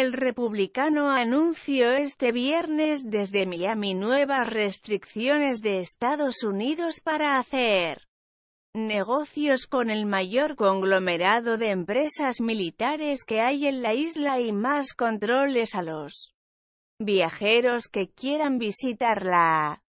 El republicano anunció este viernes desde Miami nuevas restricciones de Estados Unidos para hacer negocios con el mayor conglomerado de empresas militares que hay en la isla y más controles a los viajeros que quieran visitarla.